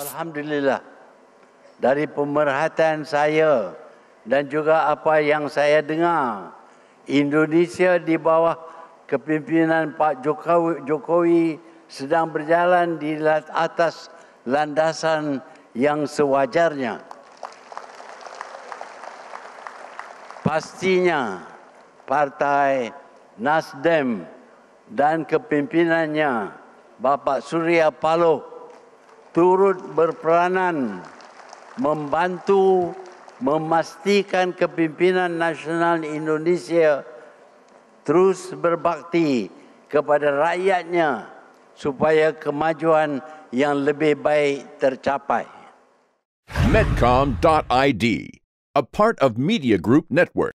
Alhamdulillah. Dari pemerhatian saya dan juga apa yang saya dengar, Indonesia di bawah kepimpinan Pak Jokowi, Jokowi sedang berjalan di atas landasan yang sewajarnya. Pastinya partai Nasdem dan kepimpinannya Bapak Surya Paloh turut berperanan membantu memastikan kepimpinan nasional Indonesia terus berbakti kepada rakyatnya supaya kemajuan yang lebih baik tercapai. Medcom.id, a part of Media Group Network.